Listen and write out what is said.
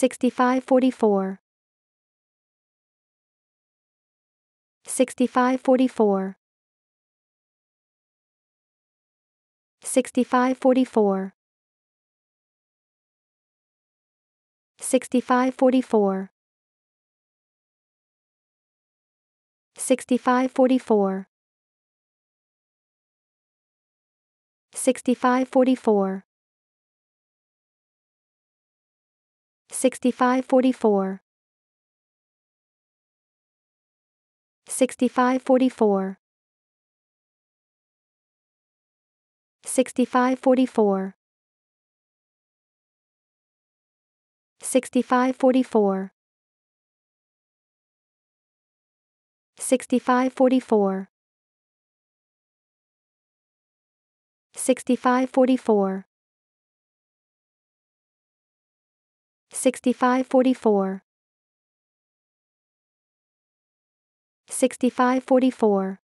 6544 6544 6544 6544 6544 6544 6544 6544 6544 6544 6544 6544 6544 6544